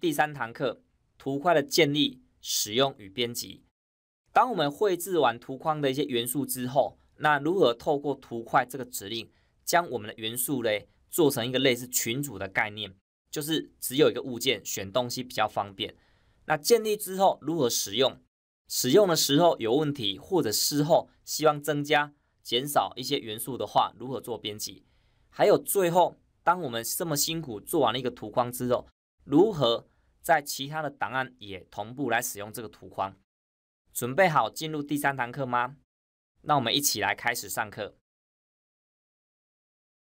第三堂课，图块的建立、使用与编辑。当我们绘制完图框的一些元素之后，那如何透过图块这个指令，将我们的元素嘞做成一个类似群组的概念，就是只有一个物件选东西比较方便。那建立之后如何使用？使用的时候有问题，或者事后希望增加、减少一些元素的话，如何做编辑？还有最后，当我们这么辛苦做完了一个图框之后。如何在其他的档案也同步来使用这个图框？准备好进入第三堂课吗？那我们一起来开始上课。